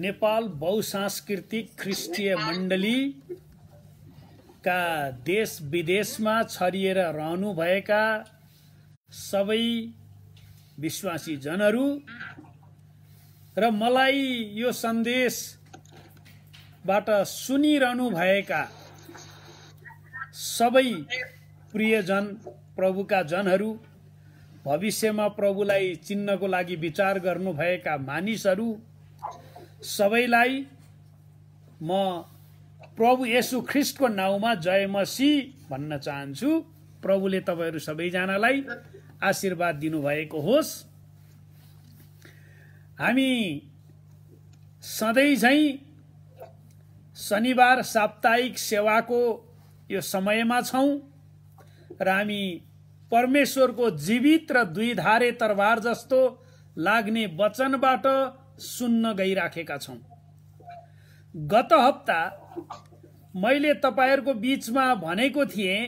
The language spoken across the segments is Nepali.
नेपाल बहुसांस्कृतिक ख्रिस्टीय का देश विदेशमा छरिएर रहनुभएका सबै विश्वासी जनहरू र मलाई यो सन्देशबाट सुनिरहनुभएका सबै प्रियजन प्रभुका जनहरू भविष्यमा प्रभुलाई चिन्नको लागि विचार गर्नुभएका मानिसहरू सबैलाई म प्रभु येसु ख्रिस्टको नाउँमा जयमसी भन्न चाहन्छु प्रभुले तपाईँहरू सबैजनालाई आशीर्वाद दिनुभएको होस् हामी सधैँझै शनिबार साप्ताहिक सेवाको यो समयमा छौँ र हामी परमेश्वरको जीवित र धारे तरबार जस्तो लाग्ने वचनबाट सुन्न गइराखेका छौँ गत हप्ता मैले तपाईँहरूको बिचमा भनेको थिएँ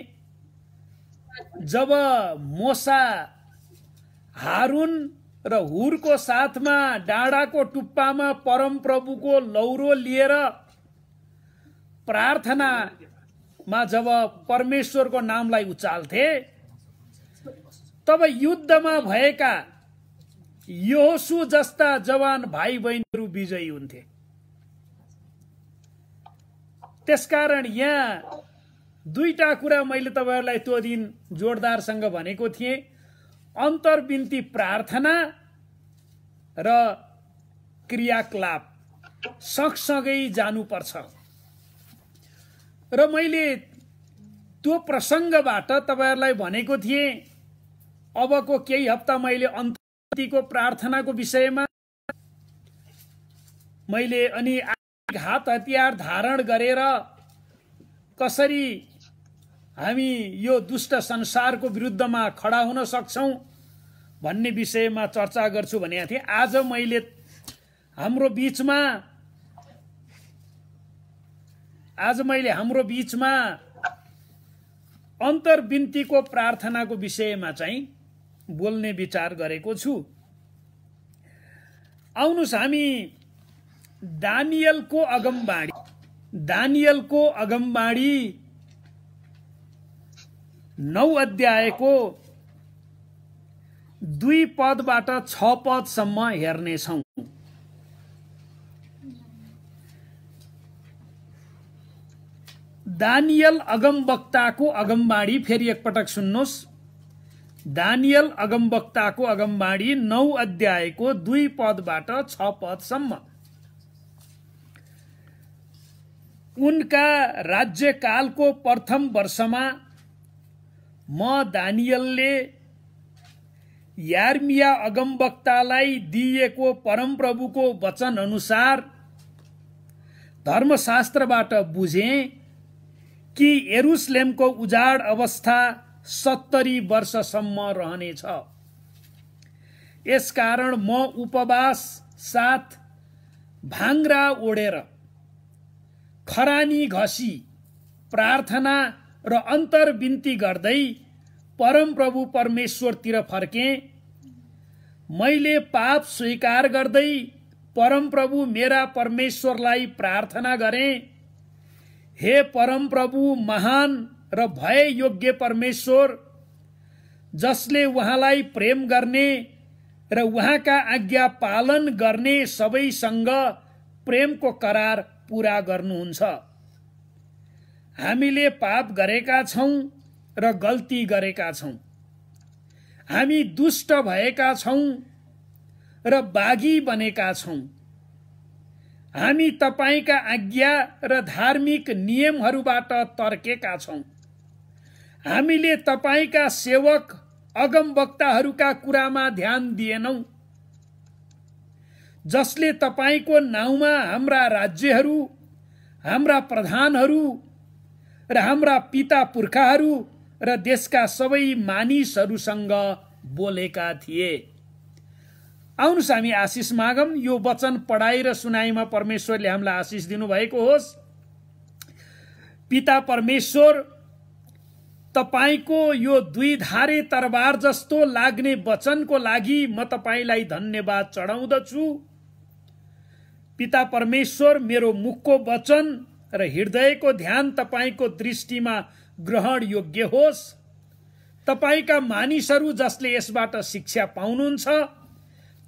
जब मोसा हारुन र हुरको साथमा डाँडाको टुप्पामा परमप्रभुको लौरो लिएर प्रार्थनामा जब परमेश्वरको नामलाई उचाल्थे तब युद्धमा भएका योसु जस्ता जवान भाइ बहिनीहरू विजयी हुन्थे त्यसकारण यहाँ दुईटा कुरा मैले तपाईँहरूलाई त्यो दिन जोडदारसँग भनेको थिएँ अन्तर्विन्ती प्रार्थना र क्रियाकलाप सँगसँगै जानुपर्छ र मैले त्यो प्रसङ्गबाट तपाईँहरूलाई भनेको थिएँ अबको केही हप्ता मैले अन्त शान्तिको प्रार्थनाको विषयमा मैले अनि हात हतियार धारण गरेर कसरी हामी यो दुष्ट संसारको विरुद्धमा खडा हुन सक्छौँ भन्ने विषयमा चर्चा गर्छु भनेको थिएँ आज मैले हाम्रो बिचमा आज मैले हाम्रो बिचमा अन्तर्विन्तीको प्रार्थनाको विषयमा चाहिँ बोल्ने विचार गरेको छु आउनुहोस् हामी दानियलको अगमबाडी दानियलको अगमबाडी नौ अध्यायको दुई पदबाट छ पदसम्म हेर्नेछौँ दानियल अगमवक्ताको अगमबाडी फेरि एकपटक सुन्नुहोस् दानियल अगमवक्ताको अगमवाणी नौ अध्यायको दुई पदबाट छ पदसम्म उनका राज्यकालको प्रथम वर्षमा म दानियलले यार्मिया अगमवक्तालाई दिइएको परमप्रभुको अनुसार। धर्मशास्त्रबाट बुझे कि एरुसलेमको उजाड अवस्था सत्तरी वर्षसम्म रहनेछ यसकारण म उपवास साथ भाङ्रा ओढेर खरानी घसी प्रार्थना र अन्तर्विन्ती गर्दै परमप्रभु परमेश्वरतिर फर्केँ मैले पाप स्वीकार गर्दै परमप्रभु मेरा परमेश्वरलाई प्रार्थना गरेँ हे परमप्रभु महान र भए योग्य परमेश्वर जसले उहाँलाई प्रेम गर्ने र उहाँका आज्ञा पालन गर्ने सबैसँग प्रेमको करार पूरा गर्नुहुन्छ हामीले पाप गरेका छौँ र गल्ती गरेका छौँ हामी दुष्ट भएका छौँ र बाघी बनेका छौँ हामी तपाईँका आज्ञा र धार्मिक नियमहरूबाट तर्केका छौँ हामीले तपाईँका सेवक अगमवक्ताहरूका कुरामा ध्यान दिएनौँ जसले तपाईँको नाउँमा हाम्रा राज्यहरू हाम्रा प्रधानहरू र हाम्रा पिता पुर्खाहरू र देशका सबै मानिसहरूसँग बोलेका थिए आउनुहोस् हामी आशिष मागम यो वचन पढाइ र सुनाइमा परमेश्वरले हामीलाई आशिष दिनुभएको होस् पिता परमेश्वर तपाईँको यो दुई धारे तरबार जस्तो लाग्ने वचनको लागि म तपाईँलाई धन्यवाद चढाउँदछु पिता परमेश्वर मेरो मुखको वचन र हृदयको ध्यान तपाईँको दृष्टिमा ग्रहण योग्य होस् तपाईँका मानिसहरू जसले यसबाट शिक्षा पाउनुहुन्छ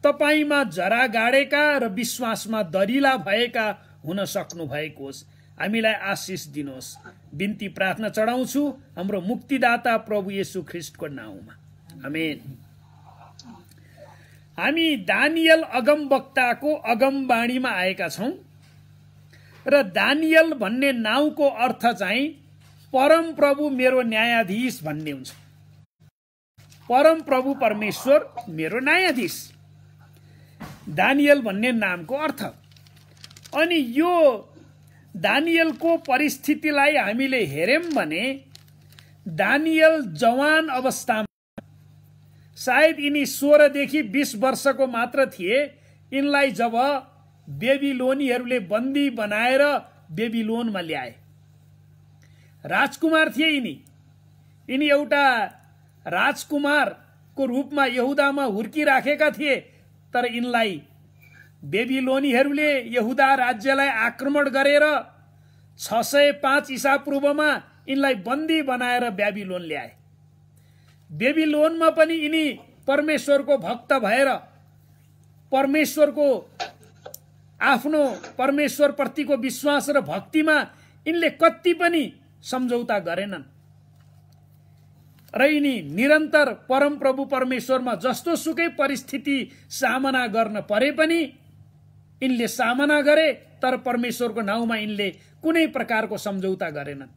तपाईँमा जरा गाडेका र विश्वासमा दरिला भएका हुन सक्नुभएको होस् हामीलाई आशिष दिनुहोस् बिन्ती प्रार्थना चढाउँछु हाम्रो मुक्तिदाता प्रभु येसु ख्रिस्टको नाउँमा आमेन हामी दानियल अगम वक्ताको अगम बाणीमा आएका छौँ र दानियल भन्ने नाउँको अर्थ चाहिँ परम प्रभु मेरो न्यायाधीश भन्ने हुन्छ परम प्रभु परमेश्वर मेरो न्यायाधीश दानियल भन्ने नामको अर्थ अनि यो दानियलको परिस्थितिलाई हामीले हेऱ्यौँ भने दानियल जवान अवस्थामा सायद यिनी सोह्रदेखि बिस वर्षको मात्र थिए यिनलाई जब बेबिलोनीहरूले बन्दी बनाएर बेबिलोनमा ल्याए राजकुमार थिए यिनी यिनी एउटा राजकुमारको रूपमा यहुदामा हुर्किराखेका थिए तर यिनलाई बेबिलोनीहरूले यहुदा राज्यलाई आक्रमण गरेर छ सय पाँच इसापूर्वमा यिनलाई बन्दी बनाएर बेबिलोन ल्याए बेबिलोनमा पनि यिनी परमेश्वरको भक्त भएर परमेश्वरको आफ्नो परमेश्वरप्रतिको विश्वास र भक्तिमा यिनले कति पनि सम्झौता गरेनन् र यिनी निरन्तर परमप्रभु परमेश्वरमा जस्तो सुकै परिस्थिति सामना गर्न परे पनि यिनले सामना गरे तर परमेश्वरको नाउँमा यिनले कुनै प्रकारको सम्झौता गरेनन्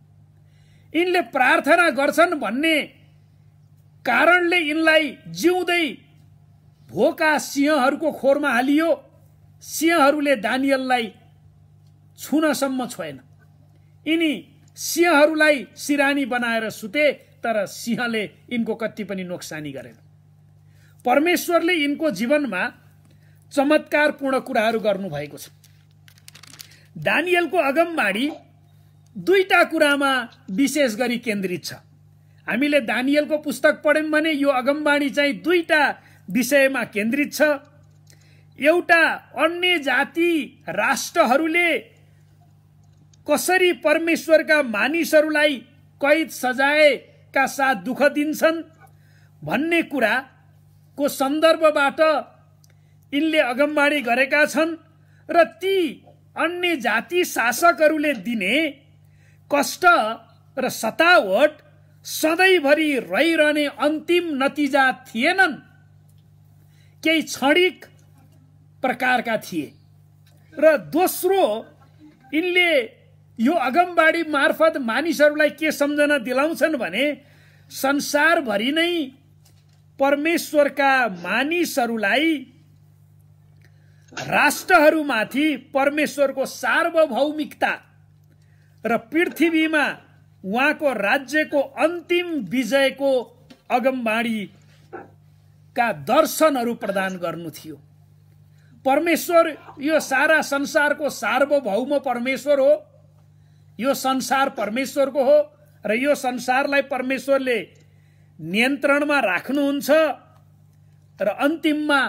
यिनले प्रार्थना गर्छन् भन्ने कारणले यिनलाई जिउँदै भोका सिंहहरूको खोरमा हालियो सिंहहरूले दानियललाई छुनसम्म छोएन यिनी सिंहहरूलाई सिरानी बनाएर सुते तर सिंहले यिनको कति पनि नोक्सानी गरेन परमेश्वरले यिनको जीवनमा चमत्कारपूर्ण कुराहरू गर्नुभएको छ दानियलको अगमबाडी दुईटा कुरामा विशेष गरी केन्द्रित छ हामीले दानियलको पुस्तक पढ्यौँ भने यो अगमबाडी चाहिँ दुईटा विषयमा केन्द्रित छ एउटा अन्य जाति राष्ट्रहरूले कसरी परमेश्वरका मानिसहरूलाई कैद सजायका साथ दुःख दिन्छन् भन्ने कुराको सन्दर्भबाट यिनले अगमबाडी गरेका छन् र ती अन्य जाति शासकहरूले दिने कष्ट र सतावट सधैँभरि रहिरहने अन्तिम नतिजा थिएनन् केही क्षणिक प्रकारका थिए र दोस्रो यिनले यो अगमबाडी मार्फत मानिसहरूलाई के सम्झना दिलाउँछन् भने संसारभरि नै परमेश्वरका मानिसहरूलाई राष्ट्रहरूमाथि परमेश्वरको सार्वभौमिकता र पृथ्वीमा उहाँको राज्यको अन्तिम विजयको अगमबाडीका दर्शनहरू प्रदान गर्नु थियो परमेश्वर यो सारा संसारको सार्वभौम परमेश्वर हो यो संसार परमेश्वरको हो र यो संसारलाई परमेश्वरले नियन्त्रणमा राख्नुहुन्छ र अन्तिममा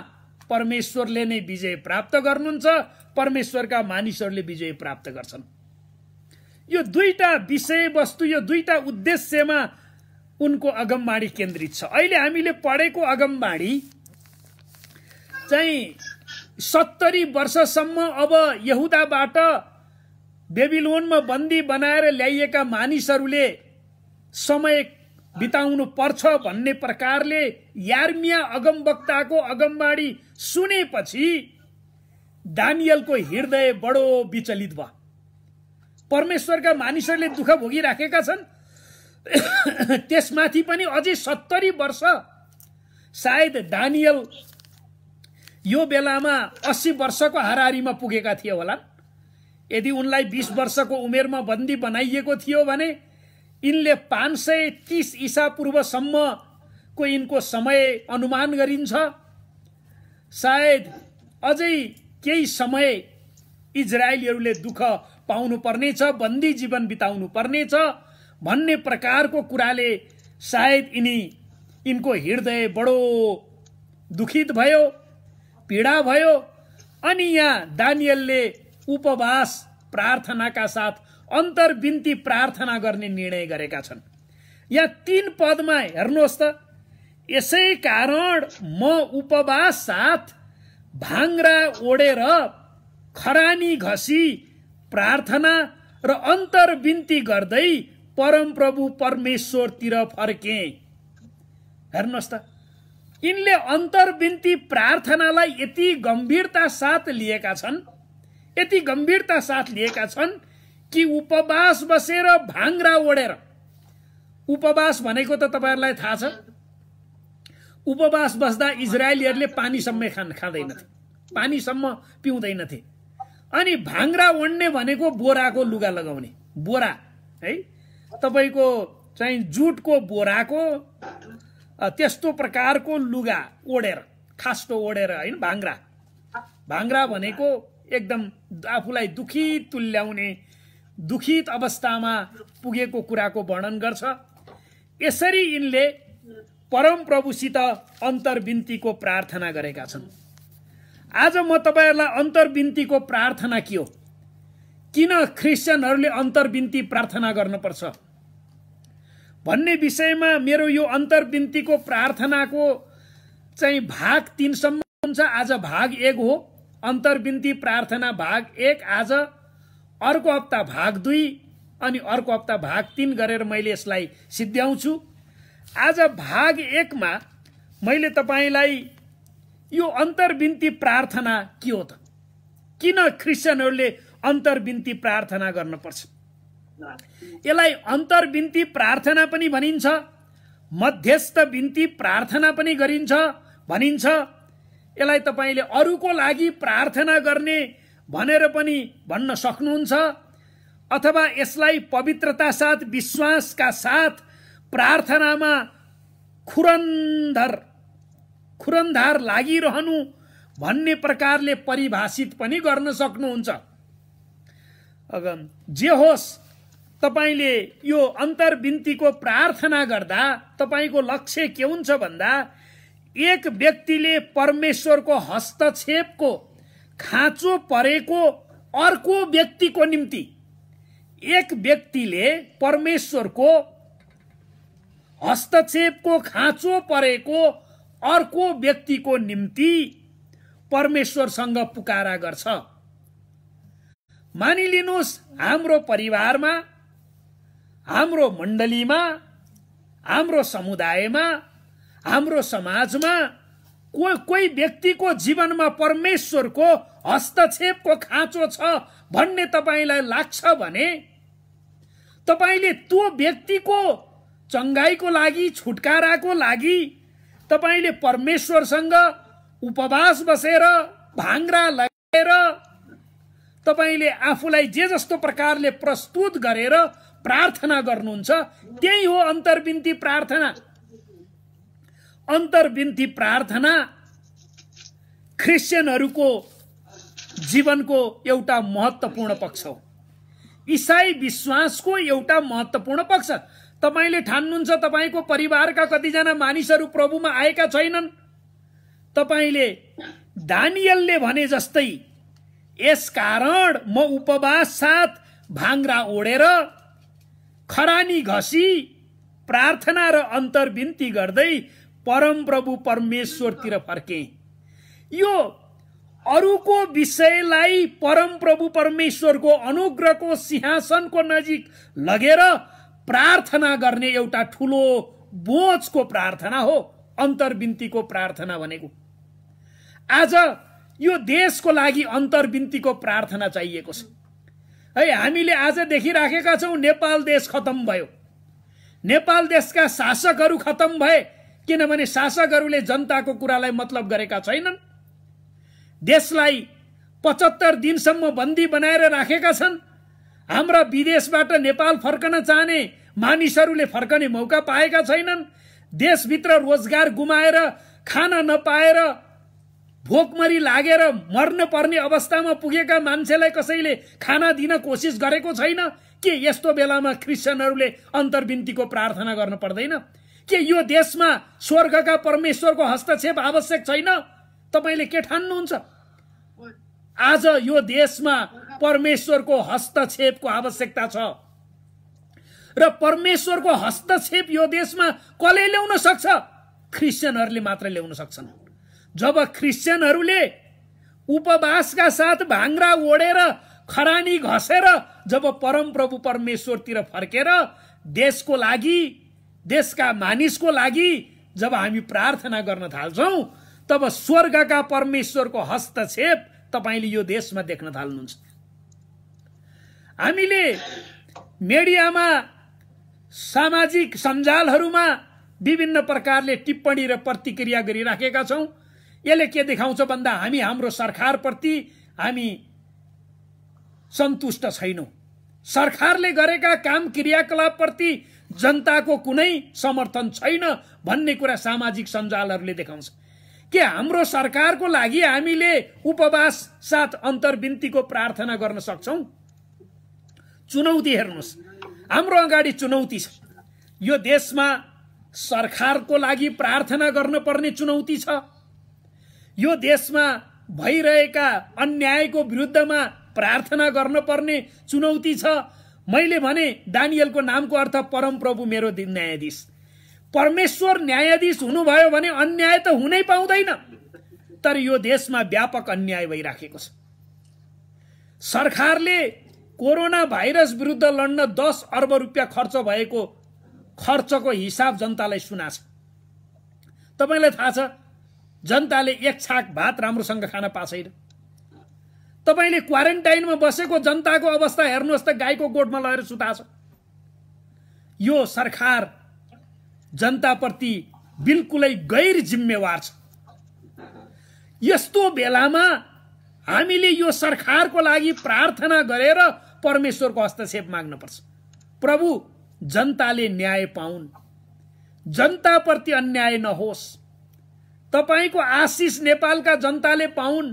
परमेश्वरले नै विजय प्राप्त गर्नुहुन्छ परमेश्वरका मानिसहरूले विजय प्राप्त गर्छन् यो दुईटा विषयवस्तु यो दुईटा उद्देश्यमा उनको अगमबाडी केन्द्रित छ अहिले हामीले पढेको अगमबाडी चाहिँ सत्तरी वर्षसम्म अब यहुदाबाट बेबिलोनमा बन्दी बनाएर ल्याइएका मानिसहरूले समय बिताउनु पर्छ भन्ने प्रकारले यार्मिया अगमवक्ताको अगमबाडी सुनेपछि दानियलको हृदय बडो विचलित भयो परमेश्वरका मानिसहरूले दुःख भोगिराखेका छन् त्यसमाथि पनि अझै सत्तरी वर्ष सायद दानियल यो बेलामा अस्सी वर्षको हारिमा पुगेका थिए होला यदि उनलाई बिस वर्षको उमेरमा बन्दी बनाइएको थियो भने यिनले पाँच सय तिस इसापूर्वसम्मको यिनको समय अनुमान गरिन्छ सायद अझै केही समय इजरायलीहरूले दुःख पाउनुपर्नेछ बन्दी जीवन बिताउनु पर्नेछ भन्ने प्रकारको कुराले सायद यिनी यिनको हृदय बडो दुखित भयो पीडा भयो अनि यहाँ दानियलले उपवास प्रार्थनाका साथ अन्तर्विन्ती प्रार्थना गर्ने निर्णय गरेका छन् यहाँ तिन पदमा हेर्नुहोस् त यसै कारण म उपवास साथ भाङ्रा ओढेर खरानी घसी प्रार्थना र अन्तर्विन्ती गर्दै परमप्रभु परमेश्वरतिर फर्के हेर्नुहोस् त यिनले अन्तर्विन्ती प्रार्थनालाई यति गम्भीरता साथ लिएका छन् यति गम्भीरता साथ लिएका छन् कि उपवास बसेर भाङ्रा ओढेर उपवास भनेको त तपाईँहरूलाई थाहा छ उपवास बस्दा इजरायलीहरूले पानीसम्म खान खाँदैनथे पानीसम्म पिउँदैनथे अनि भाङ्रा ओढ्ने भनेको बोराको लुगा लगाउने बोरा है तपाईँको चाहिँ जुटको बोराको त्यस्तो प्रकारको लुगा ओढेर खास्टो ओढेर होइन भाङ्रा भाङ्रा भनेको एकदम आफूलाई दुखित तुल्याउने दुखित अवस्थामा पुगेको कुराको वर्णन गर्छ यसरी यिनले परमप्रभुसित अन्तर्विन्तीको प्रार्थना गरेका छन् आज म तपाईँहरूलाई अन्तर्विन्तीको प्रार्थना के हो किन क्रिस्चियनहरूले अन्तर्विन्ती प्रार्थना गर्नुपर्छ भन्ने विषयमा मेरो यो अन्तर्विन्तीको प्रार्थनाको चाहिँ भाग तिनसम्म हुन्छ आज भाग एक हो अन्तर्विन्ती प्रार्थना भाग एक आज अर्को हप्ता भाग दुई अनि अर्को हप्ता भाग तिन गरेर मैले यसलाई सिद्ध्याउँछु आज भाग एकमा मैले तपाईँलाई यो अन्तर्विन्ती प्रार्थना के हो त किन क्रिस्चियनहरूले अन्तर्विन्ती प्रार्थना गर्नुपर्छ यसलाई अन्तर्विन्ती प्रार्थना पनि भनिन्छ मध्यस्थ विन्ती प्रार्थना पनि गरिन्छ भनिन्छ यसलाई तपाईँले अरूको लागि प्रार्थना गर्ने भनेर पनि भन्न सक्नुहुन्छ अथवा यसलाई पवित्रता साथ विश्वासका साथ प्रार्थनामा खुरन्धर खुरन्धार लागिरहनु भन्ने प्रकारले परिभाषित पनि गर्न सक्नुहुन्छ जे होस् तपाईँले यो अन्तर्विन्तीको प्रार्थना गर्दा तपाईँको लक्ष्य के हुन्छ भन्दा एक व्यक्तिले परमेश्वरको हस्तक्षेपको खाँचो परेको अर्को व्यक्तिको निम्ति एक व्यक्तिले परमेश्वरको हस्तक्षेपको खाँचो परेको अर्को व्यक्तिको निम्ति परमेश्वरसँग पुकारा गर्छ मानिलिनुहोस् हाम्रो परिवारमा हाम्रो मण्डलीमा हाम्रो समुदायमा हाम्रो समाजमा को कोही व्यक्तिको जीवनमा परमेश्वरको हस्तक्षेपको खाँचो छ भन्ने तपाईँलाई लाग्छ भने तपाईँले त्यो व्यक्तिको चङ्गाईको लागि छुटकाराको लागि तपाईँले परमेश्वरसँग उपवास बसेर भाङ्रा लगाएर तपाईँले आफूलाई जे जस्तो प्रकारले प्रस्तुत गरेर प्रार्थना गर्नुहुन्छ त्यही हो अन्तर्विन्ती प्रार्थना अन्तर्विन्ती प्रार्थना क्रिस्चियनहरूको जीवनको एउटा महत्त्वपूर्ण पक्ष हो इसाई विश्वासको एउटा महत्त्वपूर्ण पक्ष तपाईँले ठान्नुहुन्छ तपाईँको परिवारका कतिजना मानिसहरू प्रभुमा आएका छैनन् तपाईँले दानियलले भने जस्तै यस कारण म उपवास साथ भाङ्रा ओढेर खरानी घसी प्रार्थना र अन्तर्विन्ती गर्दै परमप्रभु परमेश्वरतिर फर्के यो अरूको विषयलाई परमप्रभु परमेश्वरको अनुग्रहको सिंहासनको नजिक लगेर प्रार्थना गर्ने एउटा ठुलो बोझको प्रार्थना हो अन्तर्विन्तीको प्रार्थना भनेको आज यो देशको लागि अन्तर्विन्तीको प्रार्थना चाहिएको छ है हामीले आज देखिराखेका छौँ नेपाल देश खतम भयो नेपाल देशका शासकहरू खतम भए किनभने शासकहरूले जनताको कुरालाई मतलब गरेका छैनन् देशलाई पचहत्तर दिनसम्म बन्दी बनाएर राखेका छन् हाम्रा विदेशबाट नेपाल फर्कन चाहने मानिसहरूले फर्कने मौका पाएका छैनन् देशभित्र रोजगार गुमाएर खान नपाएर भोकमरी लागेर मर्न पर्ने अवस्थामा पुगेका मान्छेलाई कसैले खाना दिन कोसिस गरेको छैन के यस्तो बेलामा क्रिस्चियनहरूले अन्तर्विन्तीको प्रार्थना गर्न पर्दैन के यो देशमा स्वर्गका परमेश्वरको हस्तक्षेप आवश्यक छैन तपाईँले के ठान्नुहुन्छ आज यो देशमा परमेश्वरको हस्तक्षेपको आवश्यकता छ र परमेश्वरको हस्तक्षेप यो देशमा कसले ल्याउन सक्छ क्रिस्चियनहरूले मात्र ल्याउन सक्छन् जब क्रिस्चियनहरूले उपवासका साथ भाङ्रा ओढेर खरानी घसेर जब परमप्रभु परमेश्वरतिर फर्केर देशको लागि देशका मानिसको लागि जब हामी प्रार्थना गर्न थाल्छौँ तब स्वर्गका परमेश्वरको हस्तक्षेप तपाईँले यो देशमा देख्न थाल्नुहुन्छ हामीले मिडियामा सामाजिक सञ्जालहरूमा विभिन्न प्रकारले टिप्पणी र प्रतिक्रिया गरिराखेका छौँ यसले के देखाउँछ भन्दा हामी हाम्रो सरकारप्रति हामी सन्तुष्ट छैनौँ सरकारले गरेका काम क्रियाकलापप्रति जनताको कुनै समर्थन छैन भन्ने कुरा सामाजिक सञ्जालहरूले देखाउँछ के हाम्रो सरकारको लागि हामीले उपवास साथ अन्तर्विन्तीको प्रार्थना गर्न सक्छौँ चुनौती हेर्नुहोस् हाम्रो अगाडि चुनौती छ यो देशमा सरकारको लागि प्रार्थना गर्नुपर्ने चुनौती छ यो देशमा भइरहेका अन्यायको विरुद्धमा प्रार्थना गर्नुपर्ने चुनौती छ मैले भने दानियलको नामको अर्थ परमप्रभु मेरो न्यायाधीश परमेश्वर न्यायाधीश हुनुभयो भने अन्याय त हुनै पाउँदैन तर यो देशमा व्यापक अन्याय भइराखेको छ सरकारले कोरोना भाइरस विरुद्ध लड्न दस अर्ब रुपियाँ खर्च भएको खर्चको हिसाब जनतालाई सुना छ तपाईँलाई थाहा छ जनताले एक छाक भात राम्रोसँग खान छैन तपाईँले क्वारेन्टाइनमा बसेको जनताको अवस्था हेर्नुहोस् त गाईको गोठमा लगेर सुता छ यो सरकार जनताप्रति बिल्कुलै गैर जिम्मेवार छ यस्तो बेलामा हामीले यो सरकारको लागि प्रार्थना गरेर परमेश्वरको हस्तक्षेप माग्न पर्छ प्रभु जनताले न्याय पाउन् जनताप्रति अन्याय नहोस् तपाईँको आशिष नेपालका जनताले पाउन्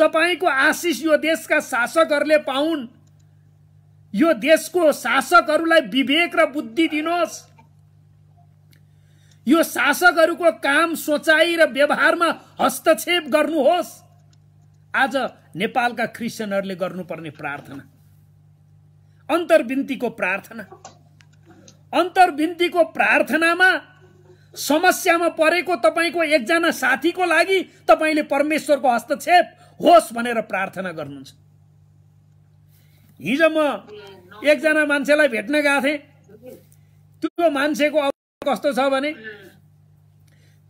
तपाईँको आशिष यो देशका शासकहरूले पाउन् यो देशको शासकहरूलाई विवेक र बुद्धि दिनुहोस् यो शासकहरूको काम सोचाइ र व्यवहारमा हस्तक्षेप गर्नुहोस् आज नेपालका क्रिस्चियनहरूले गर्नुपर्ने प्रार्थना अन्तर्विन्तीको प्रार्थना अन्तर्विन्तीको प्रार्थनामा समस्यामा परेको तपाईँको एकजना साथीको लागि तपाईँले परमेश्वरको हस्तक्षेप होस् भनेर प्रार्थना गर्नुहुन्छ हिजो म एकजना मान्छेलाई भेट्न गएको थिएँ त्यो मान्छेको अवस्था कस्तो छ भने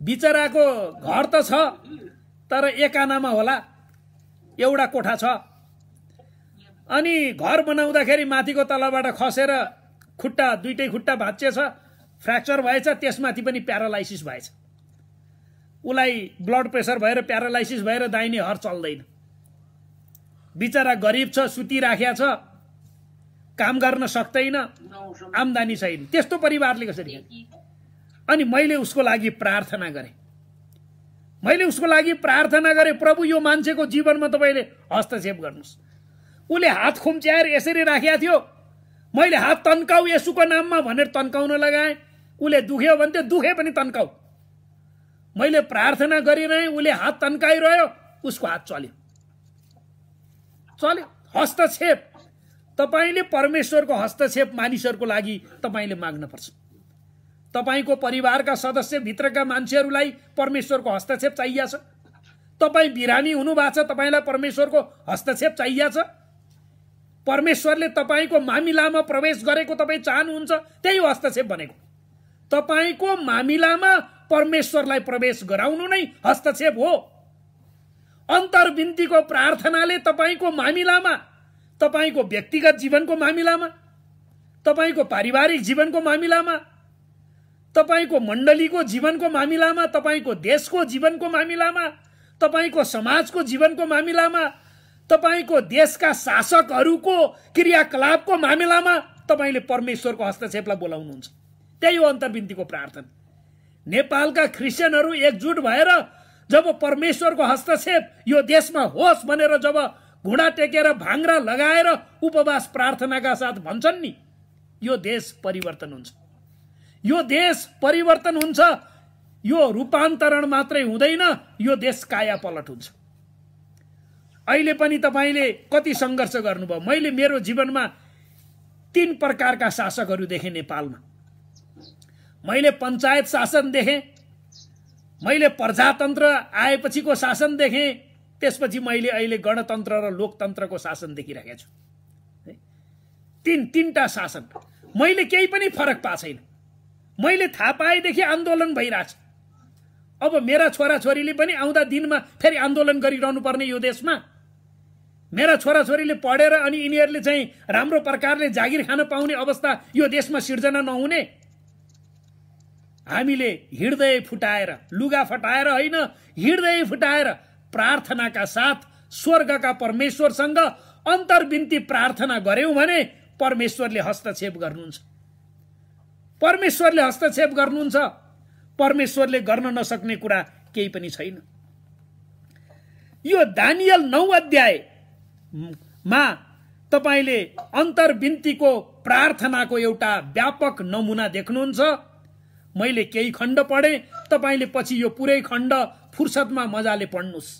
बिचराको घर त छ तर एकानामा होला एउटा कोठा छ अनि घर बनाउँदाखेरि माथिको तलबाट खसेर खुट्टा दुइटै खुट्टा भाँचिएछ फ्र्याक्चर भएछ त्यसमाथि पनि प्यारालाइसिस भएछ उसलाई ब्लड प्रेसर भएर प्यारालाइसिस भएर दाहिने हर चल्दैन बिचरा गरिब छ सुतिराख्या छ काम गर्न सक्दैन आम्दानी छैन त्यस्तो परिवारले कसरी अनि मैले उसको लागि प्रार्थना गरेँ मैले उसको लागि प्रार्थना गरेँ प्रभु यो मान्छेको जीवनमा तपाईँले हस्तक्षेप गर्नुहोस् उसले हात खुम्च्याएर यसरी राखेको थियो मैले हात तन्काऊ यसुको नाममा भनेर तन्काउन लगाएँ उसले दुख्यो भने त्यो दुखे पनि तन्काऊ मैले प्रार्थना गरिरहेँ उसले हात तन्काइरह्यो उसको हात चल्यो चल्यो हस्तक्षेप तपाईँले परमेश्वरको हस्तक्षेप मानिसहरूको लागि तपाईँले पर्छ तपाईँको परिवारका सदस्य भित्रका मान्छेहरूलाई परमेश्वरको हस्तक्षेप चाहिएको छ तपाईँ बिरामी हुनुभएको छ तपाईँलाई परमेश्वरको हस्तक्षेप चाहिएको छ परमेश्वरले तपाईँको मामिलामा प्रवेश गरेको तपाईँ चाहनुहुन्छ त्यही हस्तक्षेप भनेको तपाईँको मामिलामा परमेश्वरलाई प्रवेश गराउनु नै हस्तक्षेप हो अन्तर्विन्तीको प्रार्थनाले तपाईँको मामिलामा तपाईँको व्यक्तिगत जीवनको मामिलामा तपाईँको पारिवारिक जीवनको मामिलामा तपाईँको मण्डलीको जीवनको मामिलामा तपाईँको देशको जीवनको मामिलामा तपाईँको समाजको जीवनको मामिलामा तपाईँको देशका शासकहरूको क्रियाकलापको मामिलामा तपाईँले परमेश्वरको हस्तक्षेपलाई बोलाउनुहुन्छ त्यही हो अन्तर्विन्तीको प्रार्थना नेपालका क्रिस्चियनहरू एकजुट भएर जब परमेश्वरको हस्तक्षेप यो देशमा होस् भनेर जब घुँडा टेकेर भाङ्रा लगाएर उपवास प्रार्थनाका साथ भन्छन् नि यो देश परिवर्तन हुन्छ यो देश परिवर्तन हुन्छ यो रूपान्तरण मात्रै हुँदैन यो देश काया हुन्छ अहिले पनि तपाईँले कति सङ्घर्ष गर्नुभयो मैले मेरो जीवनमा तिन प्रकारका शासकहरू देखेँ नेपालमा मैले पञ्चायत शासन देखेँ मैले प्रजातन्त्र आएपछिको शासन देखेँ त्यसपछि मैले अहिले गणतन्त्र र लोकतन्त्रको शासन देखिरहेको छु तिन तिनवटा शासन मैले केही पनि फरक पाएको छैन मैले थाहा पाएदेखि आन्दोलन भइरहेछ अब मेरा छोराछोरीले पनि आउँदा दिनमा फेरि आन्दोलन गरिरहनु पर्ने यो देशमा मेरा छोराछोरीले पढेर अनि यिनीहरूले चाहिँ राम्रो प्रकारले जागिर खान पाउने अवस्था यो देशमा सिर्जना नहुने हामीले हृदय फुटाएर लुगा फटाएर होइन हृदय फुटाएर प्रार्थनाका साथ स्वर्गका परमेश्वरसँग अन्तर्विन्ती प्रार्थना गऱ्यौँ भने परमेश्वरले हस्तक्षेप गर्नुहुन्छ परमेश्वरले हस्तक्षेप गर्नुहुन्छ परमेश्वरले गर्न नसक्ने कुरा केही पनि छैन यो दानियल नौ अध्याय मा तपाईँले अन्तर्विन्तीको प्रार्थनाको एउटा व्यापक नमुना देख्नुहुन्छ मैले केही खण्ड पढेँ तपाईँले पछि यो पुरै खण्ड फुर्सदमा मजाले पढ्नुहोस्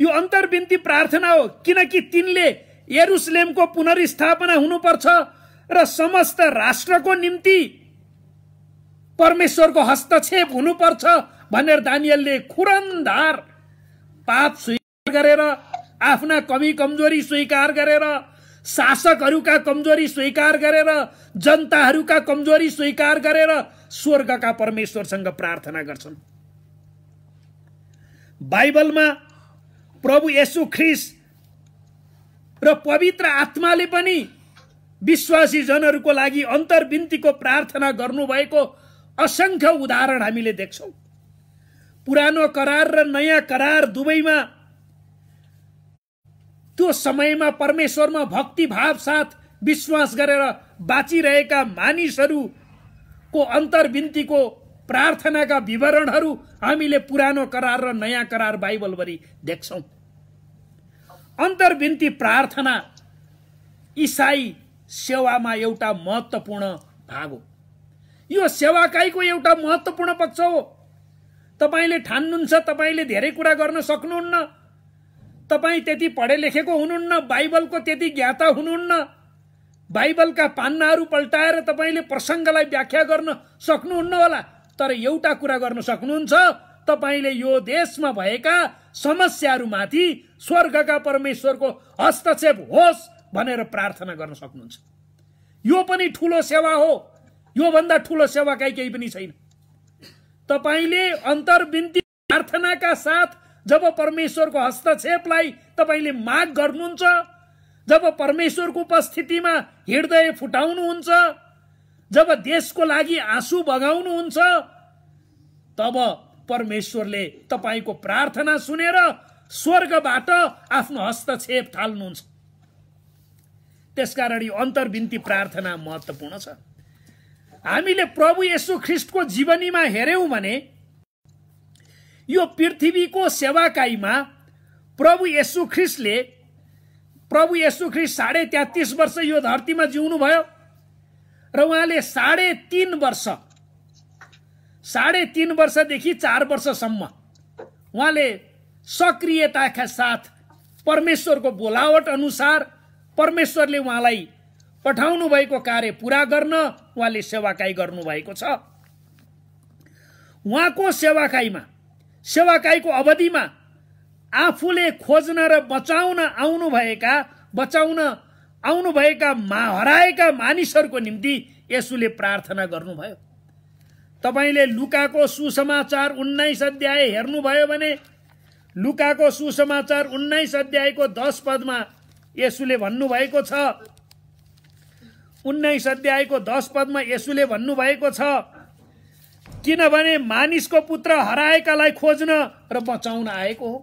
यो अन्तर्विन्ती प्रार्थना हो किनकि तिनले यरुसलेमको पुनर्स्थापना हुनुपर्छ र समस्त राष्ट्रको निम्ति परमेश्वरको हस्तक्षेप हुनुपर्छ भनेर दानियलले खुरन्धार पाप स्वीकार गरेर आफ्ना कमी कमजोरी स्वीकार गरेर शासकहरूका कमजोरी स्वीकार गरेर जनताहरूका कमजोरी स्वीकार गरेर स्वर्गका परमेश्वरसँग प्रार्थना गर्छन् बाइबलमा प्रभु यशु ख्रिस र पवित्र आत्माले पनि विश्वासी जनहरूको लागि अन्तर्विन्तीको प्रार्थना गर्नुभएको असङ्ख्य उदाहरण हामीले देख्छौँ पुरानो करार र नयाँ करार दुवैमा त्यो समयमा परमेश्वरमा भक्तिभाव साथ विश्वास गरेर बाँचिरहेका मानिसहरूको अन्तर्विन्तीको प्रार्थनाका विवरणहरू हामीले पुरानो करार र नयाँ करार बाइबलभरि देख्छौँ अन्तर्विन्ती प्रार्थना इसाई सेवामा एउटा महत्त्वपूर्ण भाग हो यो सेवाकाईको एउटा महत्त्वपूर्ण पक्ष हो तपाईँले ठान्नुहुन्छ तपाईँले धेरै कुरा गर्न सक्नुहुन्न तपाईँ त्यति पढे लेखेको हुनुहुन्न बाइबलको त्यति ज्ञाता हुनुहुन्न बाइबलका पान्नाहरू पल्टाएर तपाईँले प्रसङ्गलाई व्याख्या गर्न सक्नुहुन्न होला तर एउटा कुरा गर्न सक्नुहुन्छ तपाईँले यो देशमा भएका समस्याहरूमाथि स्वर्गका परमेश्वरको हस्तक्षेप होस् भनेर प्रार्थना गर्न सक्नुहुन्छ यो पनि ठुलो सेवा हो योभन्दा ठुलो सेवा काहीँ केही पनि छैन तपाईँले अन्तर्विन्ती प्रार्थनाका साथ जब परमेश्वरको हस्तक्षेपलाई तपाईँले माग गर्नुहुन्छ जब परमेश्वरको उपस्थितिमा हृदय फुटाउनुहुन्छ जब देशको लागि आँसु बगाउनुहुन्छ तब परमेश्वरले तपाईँको प्रार्थना सुनेर स्वर्गबाट आफ्नो हस्तक्षेप थाल्नुहुन्छ त्यसकारण यो अन्तर्विन्ती प्रार्थना महत्त्वपूर्ण छ हामीले प्रभु यसु ख्रिस्टको जीवनीमा हेऱ्यौँ भने यो पृथ्वीको सेवाकाईमा प्रभु यशु ख्रिस्टले प्रभु यशु ख्रिस्ट साढे तेत्तिस वर्ष यो धरतीमा जिउनु भयो र उहाँले साढे तिन वर्ष साढे तिन वर्षदेखि चार वर्षसम्म उहाँले सक्रियताका साथ परमेश्वरको बोलावट अनुसार परमेश्वरले उहाँलाई पठाउनु भएको कार्य पुरा गर्न उहाँले सेवाकाई गर्नुभएको छ उहाँको सेवाकाईमा सेवाकाईको अवधिमा आफूले खोज्न र बचाउन आउनुभएका बचाउन आउनुभएका मा हराएका मानिसहरूको निम्ति यसुले प्रार्थना गर्नुभयो तपाईँले लुकाको सुसमाचार उन्नाइस अध्याय हेर्नुभयो भने लुकाको सुसमाचार उन्नाइस अध्यायको दस पदमा यसुले भन्नुभएको छ उन्नाइस अध्यायको दस पदमा यसुले भन्नुभएको छ किनभने मानिसको पुत्र हराएकालाई खोज्न र बचाउन आएको हो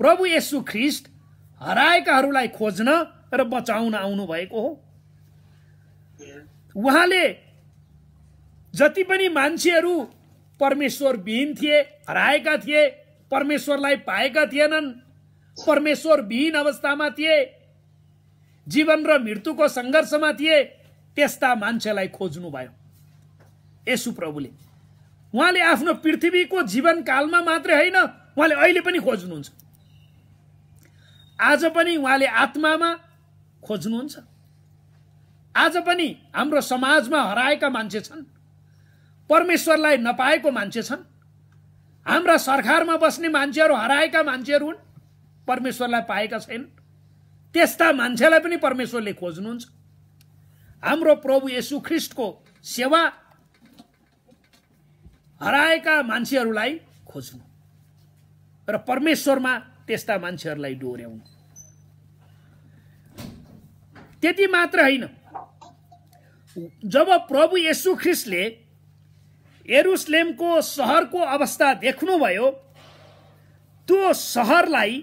प्रभु यसु ख्रिस्ट हराएकाहरूलाई खोज्न र बचाउन आउनु भएको हो उहाँले जति पनि मान्छेहरू विहीन थिए हराएका थिए परमेश्वरलाई पाएका थिएनन् परमेश्वर विहीन अवस्थामा थिए जीवन र मृत्युको सङ्घर्षमा थिए त्यस्ता मान्छेलाई खोज्नुभयो यसु प्रभुले उहाँले आफ्नो पृथ्वीको जीवनकालमा मात्रै होइन उहाँले अहिले पनि खोज्नुहुन्छ आज पनि उहाँले आत्मामा खोज्नुहुन्छ आज पनि हाम्रो समाजमा हराएका मान्छे छन् परमेश्वरलाई नपाएको मान्छे छन् हाम्रा सरकारमा बस्ने मान्छेहरू हराएका मान्छेहरू हुन् परमेश्वरलाई पाएका छैनन् त्यस्ता मान्छेलाई पनि परमेश्वरले खोज्नुहुन्छ हाम्रो प्रभु येसु ख्रिस्टको सेवा हराएका मान्छेहरूलाई खोज्नु र परमेश्वरमा त्यस्ता मान्छेहरूलाई डोर्याउनु त्यति मात्र होइन जब प्रभु यशु ख्रिस्टले एरुसलेमको सहरको अवस्था देख्नुभयो त्यो सहरलाई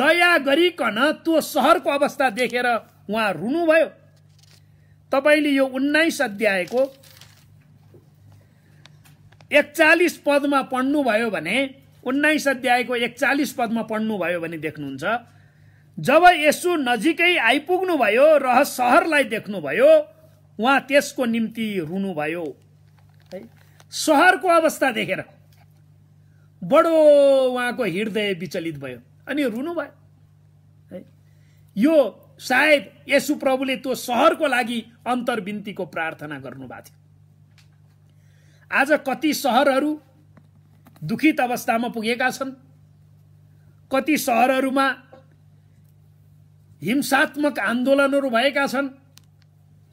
दया गरिकन त्यो सहरको अवस्था देखेर उहाँ रुनुभयो तपाईँले यो उन्नाइस अध्यायको एकचालिस पदमा पढ्नुभयो भने उन्नाइस अध्यायको एकचालिस पदमा पढ्नुभयो भने देख्नुहुन्छ जब यसु नजिकै आइपुग्नुभयो र सहरलाई देख्नुभयो उहाँ त्यसको निम्ति रुनुभयो है सहरको अवस्था देखेर बडो उहाँको हृदय विचलित भयो अनि रुनु भयो है यो सायद यसु प्रभुले त्यो सहरको लागि अन्तर्विन्तीको प्रार्थना गर्नुभएको थियो आज कति सहरहरू दुखित अवस्थामा पुगेका छन् कति सहरहरूमा हिंसात्मक आन्दोलनहरू भएका छन्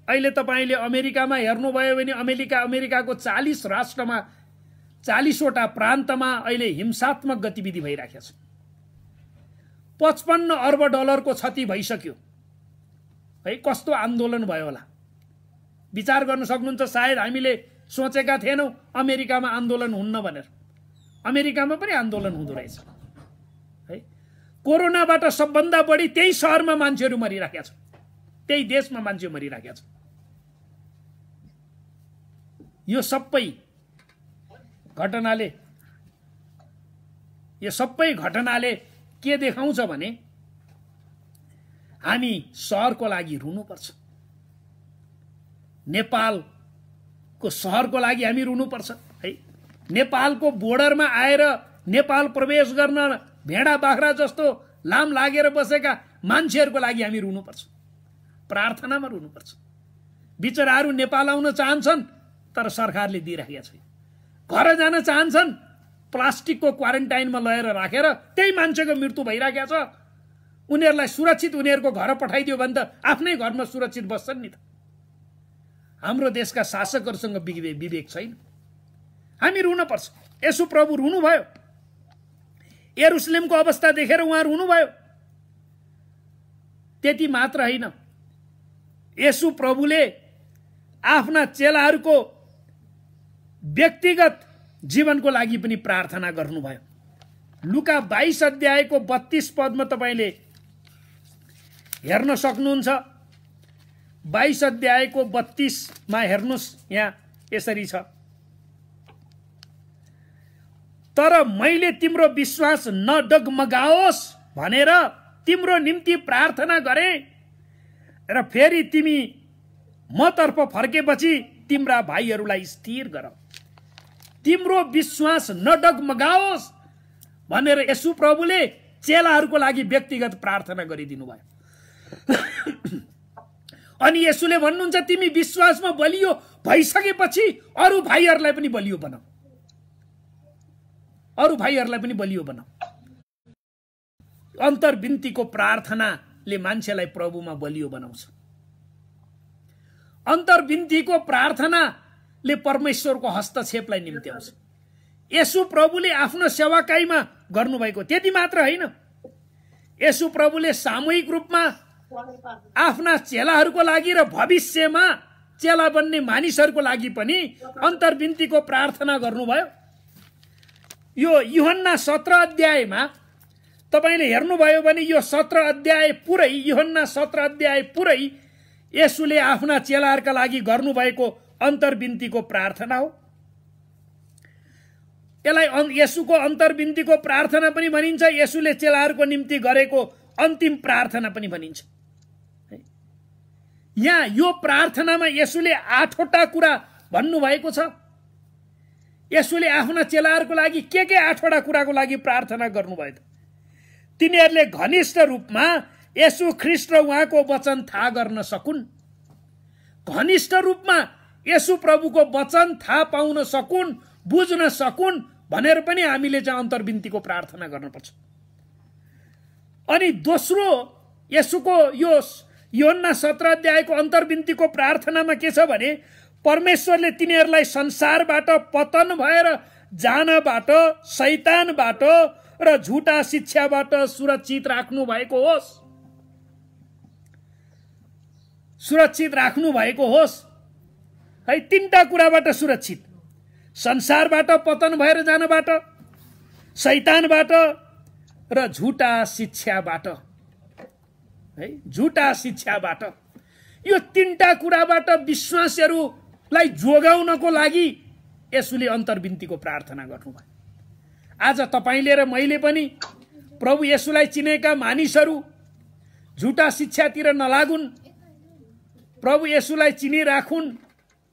अहिले तपाईँले अमेरिकामा हेर्नुभयो भने अमेरिका अमेरिकाको चालिस राष्ट्रमा चालिसवटा प्रान्तमा अहिले हिंसात्मक गतिविधि भइराखेको छ पचपन्न अर्ब डलरको क्षति भइसक्यो है कस्तो आन्दोलन भयो होला विचार गर्न सक्नुहुन्छ सायद हामीले सोचेका थिएनौँ अमेरिकामा आन्दोलन हुन्न भनेर अमेरिकामा पनि आन्दोलन हुँदो रहेछ है कोरोनाबाट सबभन्दा बढी त्यही सहरमा मान्छेहरू मरिराखेका छन् त्यही देशमा मान्छे मरिराखेका छन् यो सबै घटनाले यो सबै घटनाले के देखाउँछ भने हामी सहरको लागि रुनुपर्छ नेपाल को सहरको लागि हामी रुनुपर्छ है नेपालको बोर्डरमा आएर नेपाल प्रवेश गर्न भेडा बाख्रा जस्तो लाम लागेर बसेका मान्छेहरूको लागि हामी रुनुपर्छ प्रार्थनामा रुनुपर्छ बिचराहरू नेपाल आउन चाहन्छन् तर सरकारले दिइराखेका छैन घर जान चाहन्छन् प्लास्टिकको क्वारेन्टाइनमा लगेर राखेर रा। त्यही मान्छेको मृत्यु भइरहेको छ उनीहरूलाई सुरक्षित उनीहरूको घर पठाइदियो भने त आफ्नै घरमा सुरक्षित बस्छन् नि त हाम्रो देशका शासकहरूसँग विवे विवेक छैन हामी रुनपर्छ यसो प्रभु रुनुभयो एरुसलेमको अवस्था देखेर उहाँ रुनुभयो त्यति मात्र होइन यसु प्रभुले आफ्ना चेलाहरूको व्यक्तिगत जीवनको लागि पनि प्रार्थना गर्नुभयो लुका बाइस अध्यायको बत्तीस पदमा तपाईँले हेर्न सक्नुहुन्छ बाइस अध्यायको बत्तिसमा हेर्नुहोस् यहाँ यसरी छ तर मैले तिम्रो विश्वास नडगमगाओस् भनेर तिम्रो निम्ति प्रार्थना गरे र फेरि तिमी मतर्फ फर्केपछि तिम्रा भाइहरूलाई स्थिर गर तिम्रो विश्वास नडगमगाओस् भनेर यसु प्रभुले चेलाहरूको लागि व्यक्तिगत प्रार्थना गरिदिनु भयो अनि यसुले भन्नुहुन्छ तिमी विश्वासमा बलियो भइसकेपछि अरू भाइहरूलाई पनि बलियो बनाऊ अरू भाइहरूलाई पनि बलियो बनाऊ अन्तर्विन्तीको प्रार्थनाले मान्छेलाई प्रभुमा बलियो बनाउँछ अन्तर्विन्तीको प्रार्थनाले परमेश्वरको हस्तक्षेपलाई निम्त्याउँछ आउँछ यसु प्रभुले आफ्नो सेवाकाईमा गर्नुभएको त्यति मात्र होइन यसु प्रभुले सामूहिक रूपमा आफ्ना चेलाहरूको लागि र भविष्यमा चेला बन्ने मानिसहरूको लागि पनि अन्तर्विन्तीको प्रार्थना गर्नुभयो यो युहन्ना सत्र अध्यायमा तपाईँले हेर्नुभयो भने यो सत्र अध्याय पुरै युहन्ना सत्र अध्याय पुरै यसुले आफ्ना चेलाहरूका लागि गर्नुभएको अन्तर्विन्तीको प्रार्थना हो यसलाई यसुको अन्तर्विन्तीको प्रार्थना पनि भनिन्छ यसुले चेलाहरूको निम्ति गरेको अन्तिम प्रार्थना पनि भनिन्छ यहाँ यो प्रार्थनामा यसुले आठवटा कुरा भन्नुभएको छ यसुले आफ्ना चेलाहरूको लागि के के आठवटा कुराको लागि प्रार्थना गर्नुभयो तिनीहरूले घनिष्ठ रूपमा यसु ख्रिस्ट र उहाँको वचन थाहा गर्न सकुन् घनिष्ठ रूपमा यसु प्रभुको वचन थाहा पाउन सकुन् बुझ्न सकुन् भनेर पनि हामीले चाहिँ अन्तर्विन्तीको प्रार्थना गर्नुपर्छ अनि दोस्रो यसुको यो योन्ना सत्र अध्यायको अन्तर्विन्तीको प्रार्थनामा के छ भने परमेश्वरले तिनीहरूलाई संसारबाट पतन भएर जानबाट शैतानबाट र झुटा शिक्षाबाट सुरक्षित राख्नु भएको होस् सुरक्षित राख्नु भएको होस् है तिनवटा कुराबाट सुरक्षित संसारबाट पतन भएर जानबाट शैतानबाट र झुटा शिक्षाबाट है झुटा शिक्षाबाट यो तिनवटा कुराबाट विश्वासहरूलाई जोगाउनको लागि यसुले अन्तर्विन्तीको प्रार्थना गर्नुभयो आज तपाईँले र मैले पनि प्रभु यसुलाई चिनेका मानिसहरू झुटा शिक्षातिर नलागुन् प्रभु यसुलाई चिनिराखुन्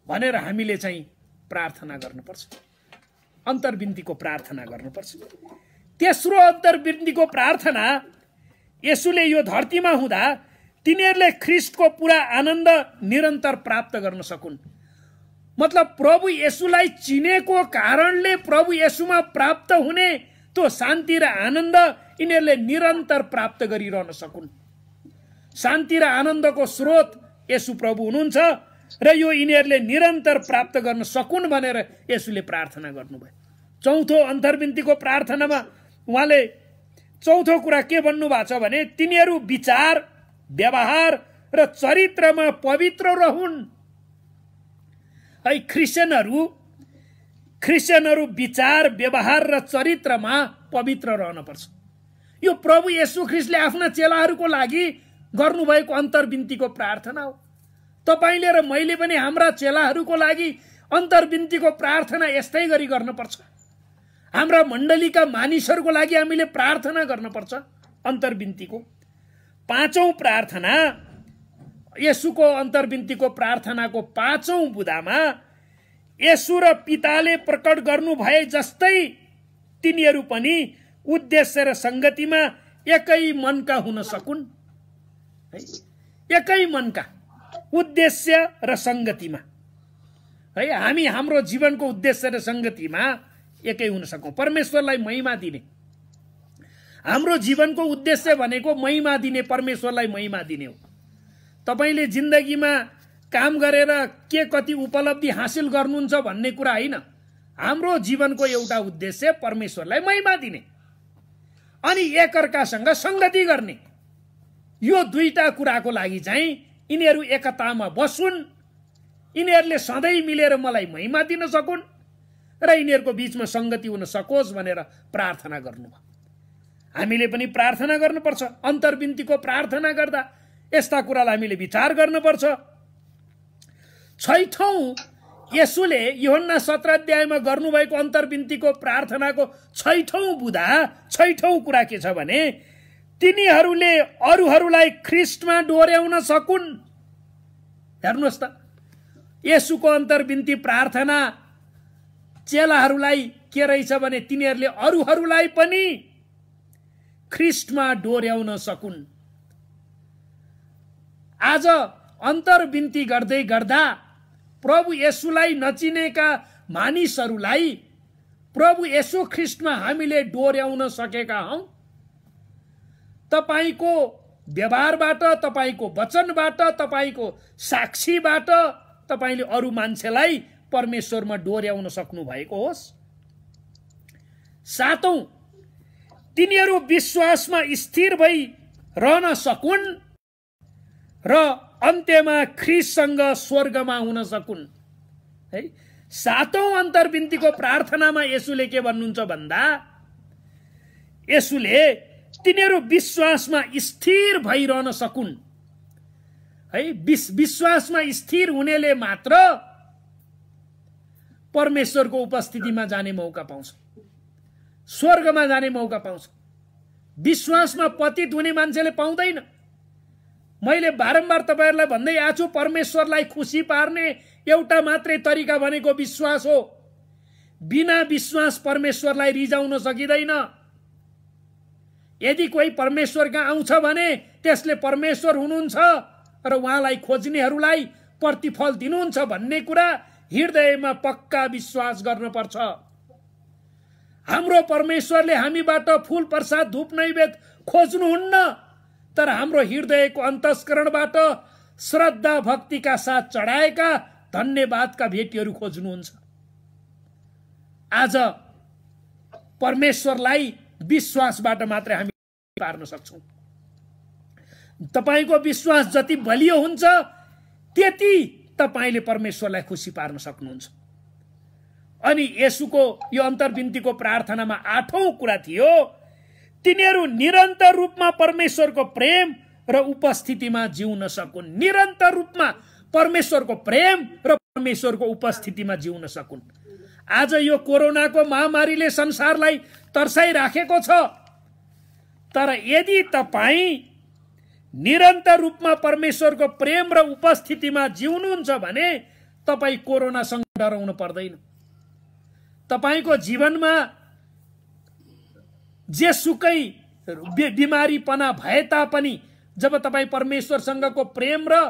भनेर हामीले चाहिँ प्रार्थना गर्नुपर्छ अन्तर्विन्तीको प्रार्थना गर्नुपर्छ तेस्रो अन्तर्विन्तीको प्रार्थना यसुले यो धरतीमा हुँदा तिनीहरूले ख्रिस्टको पुरा आनन्द निरन्तर प्राप्त गर्न सकुन् मतलब प्रभु यसुलाई चिनेको कारणले प्रभु यसुमा प्राप्त हुने त्यो शान्ति र आनन्द यिनीहरूले निरन्तर प्राप्त गरिरहन सकुन् शान्ति र आनन्दको स्रोत यसु प्रभु हुनुहुन्छ र यो यिनीहरूले निरन्तर प्राप्त गर्न सकुन् भनेर यसुले प्रार्थना गर्नुभयो चौथो अन्तर्विन्तीको प्रार्थनामा उहाँले चौथो कुरा के भन्नु भएको छ भने तिमीहरू विचार व्यवहार र चरित्रमा पवित्र रहन् है क्रिस्चियनहरू क्रिस्चियनहरू विचार व्यवहार र चरित्रमा पवित्र रहनुपर्छ यो प्रभु यशु ख्रिस्टले आफ्ना चेलाहरूको लागि गर्नुभएको अन्तर्विन्तीको प्रार्थना हो तपाईँले र मैले पनि हाम्रा चेलाहरूको लागि अन्तर्विन्तीको प्रार्थना यस्तै गरी गर्नुपर्छ हाम्रा मण्डलीका मानिसहरूको लागि हामीले प्रार्थना गर्नुपर्छ अन्तर्विन्तीको पाँचौँ प्रार्थना यसुको अन्तर्विन्तीको प्रार्थनाको पाँचौँ बुदामा यसु र पिताले प्रकट गर्नु भए जस्तै तिनीहरू पनि उद्देश्य र सङ्गतिमा एकै मनका हुन सकुन् है एकै मनका उद्देश्य र सङ्गतिमा है हामी हाम्रो जीवनको उद्देश्य र सङ्गतिमा एकै हुन सकौँ परमेश्वरलाई महिमा दिने हाम्रो जीवनको उद्देश्य भनेको महिमा दिने परमेश्वरलाई महिमा दिने हो तपाईँले जिन्दगीमा काम गरेर के कति उपलब्धि हासिल गर्नुहुन्छ भन्ने कुरा होइन हाम्रो जीवनको एउटा उद्देश्य परमेश्वरलाई महिमा दिने अनि एकअर्कासँग सङ्गति गर्ने यो दुईवटा कुराको लागि चाहिँ यिनीहरू एकतामा बसुन् यिनीहरूले सधैँ मिलेर मलाई महिमा दिन सकुन् र यिनीहरूको बिचमा सङ्गति हुन सकोस् भनेर प्रार्थना गर्नु हामीले पनि प्रार्थना गर्नुपर्छ अन्तर्विन्तीको प्रार्थना गर्दा यस्ता कुरालाई हामीले विचार गर्नुपर्छ छैठौँ यसुले योहन्ना सत्र अध्यायमा गर्नुभएको अन्तर्विन्तीको प्रार्थनाको छैठौँ बुधा छैठौँ कुरा के छ भने तिनीहरूले अरूहरूलाई ख्रिस्टमा डोर्याउन सकुन् हेर्नुहोस् त यसुको अन्तर्विन्ती प्रार्थना चेलाहरूलाई के रहेछ भने तिनीहरूले अरूहरूलाई पनि ख्रिस्टमा डोर्याउन सकुन् आज अन्तर्विन्ती गर्दै गर्दा प्रभु यसुलाई नचिनेका मानिसहरूलाई प्रभु यसु ख्रिस्टमा हामीले डोर्याउन सकेका हौ तपाईँको व्यवहारबाट तपाईँको वचनबाट तपाईँको साक्षीबाट तपाईँले अरू मान्छेलाई परमेश्वरमा डोर्याउन सक्नु भएको होस् सातौँ तिनीहरू विश्वासमा स्थिर भई रहन सकुन् र अन्त्यमा ख्रिससँग स्वर्गमा हुन सकुन् है सातौँ अन्तर्विन्तीको प्रार्थनामा यसुले के भन्नुहुन्छ भन्दा यसुले तिनीहरू विश्वासमा स्थिर भइरहन सकुन् है विश्वासमा स्थिर हुनेले मात्र परमेश्वरको उपस्थितिमा जाने मौका पाउँछ स्वर्गमा जाने मौका पाउँछ विश्वासमा पतित हुने मान्छेले पाउँदैन मैले बारम्बार तपाईँहरूलाई भन्दै आएको छु परमेश्वरलाई खुसी पार्ने एउटा मात्रै तरिका भनेको विश्वास हो बिना विश्वास परमेश्वरलाई रिजाउन सकिँदैन यदि कोही परमेश्वर कहाँ आउँछ भने त्यसले परमेश्वर हुनुहुन्छ र उहाँलाई खोज्नेहरूलाई प्रतिफल दिनुहुन्छ भन्ने कुरा हृदयमा पक्का विश्वास गर्नुपर्छ हाम्रो परमेश्वरले हामीबाट फुल प्रसाद धुप नैवेद खोज्नुहुन्न तर हाम्रो हृदयको अन्तस्करणबाट श्रद्धा भक्तिका साथ चढाएका धन्यवादका भेटीहरू खोज्नुहुन्छ आज परमेश्वरलाई विश्वासबाट मात्रै हामी पार्न सक्छौँ तपाईँको विश्वास जति बलियो हुन्छ त्यति तपाईँले परमेश्वरलाई खुसी पार्न सक्नुहुन्छ अनि यसुको यो अन्तर्विन्तीको प्रार्थनामा आठौँ कुरा थियो तिनीहरू निरन्तर रूपमा परमेश्वरको प्रेम र उपस्थितिमा जिउन सकुन् निरन्तर रूपमा परमेश्वरको प्रेम र परमेश्वरको उपस्थितिमा जिउन सकुन् आज यो कोरोनाको महामारीले संसारलाई तर्साइराखेको छ तर यदि तपाईँ निरन्तर रूपमा परमेश्वरको प्रेम र उपस्थितिमा जिउनुहुन्छ भने तपाईँ कोरोनासँग डराउनु पर्दैन तपाईँको जीवनमा जेसुकै बिमारीपना भए तापनि जब तपाईँ परमेश्वरसँगको प्रेम र